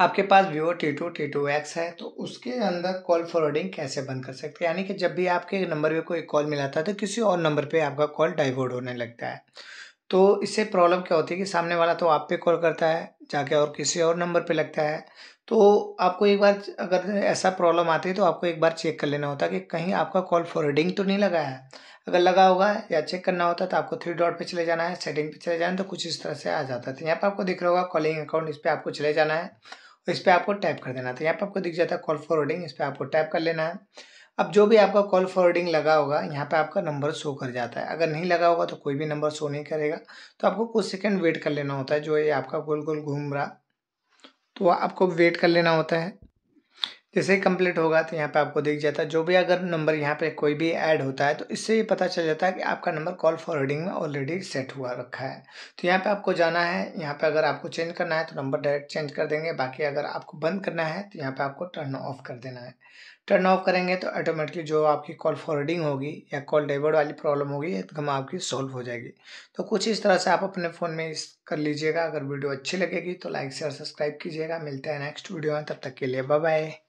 आपके पास Vivo T two T two X है तो उसके अंदर कॉल फॉरवर्डिंग कैसे बंद कर सकते हैं यानी कि जब भी आपके नंबर पे कोई कॉल मिलाता है तो किसी और नंबर पे आपका कॉल डाइवर्ट होने लगता है तो इससे प्रॉब्लम क्या होती है कि सामने वाला तो आप पे कॉल करता है जाके और किसी और नंबर पे लगता है तो आपको एक बार अगर ऐसा प्रॉब्लम आती है तो आपको एक बार चेक कर लेना होता है कि कहीं आपका कॉल फॉरवर्डिंग तो नहीं लगा है अगर लगा होगा या चेक करना होता तो आपको थ्री डॉट पे चले जाना है सेटिंग पे चले जाना है तो कुछ इस तरह से आ जाता था तो यहाँ पर आपको दिख रहा होगा कॉलिंग अकाउंट इस पर आपको चले जाना है तो इस पर आपको टैप कर देना था तो यहाँ पर आपको दिख जाता है कॉल फॉरवर्डिंग इस पर आपको टैप कर लेना है अब जो भी आपका कॉल फॉरवर्डिंग लगा होगा यहाँ पे आपका नंबर शो कर जाता है अगर नहीं लगा होगा तो कोई भी नंबर शो नहीं करेगा तो आपको कुछ सेकंड वेट कर लेना होता है जो ये आपका गोल गोल घूम रहा तो आपको वेट कर लेना होता है जैसे ही कंप्लीट होगा तो यहाँ पे आपको दिख जाता है जो भी अगर नंबर यहाँ पे कोई भी ऐड होता है तो इससे ये पता चल जाता है कि आपका नंबर कॉल फॉरवर्डिंग में ऑलरेडी सेट हुआ रखा है तो यहाँ पे आपको जाना है यहाँ पे अगर आपको चेंज करना है तो नंबर डायरेक्ट चेंज कर देंगे बाकी अगर आपको बंद करना है तो यहाँ पर आपको टर्न ऑफ कर देना है टर्न ऑफ करेंगे तो ऑटोमेटिकली जो आपकी कॉल फॉरवर्डिंग होगी या कॉल डाइवर्ट वाली प्रॉब्लम होगी एकदम आपकी सॉल्व हो जाएगी तो कुछ इस तरह से आप अपने फ़ोन में इस कर लीजिएगा अगर वीडियो अच्छी लगेगी तो लाइक शेयर सब्सक्राइब कीजिएगा मिलते हैं नेक्स्ट वीडियो में तब तक के लिए बाय बाय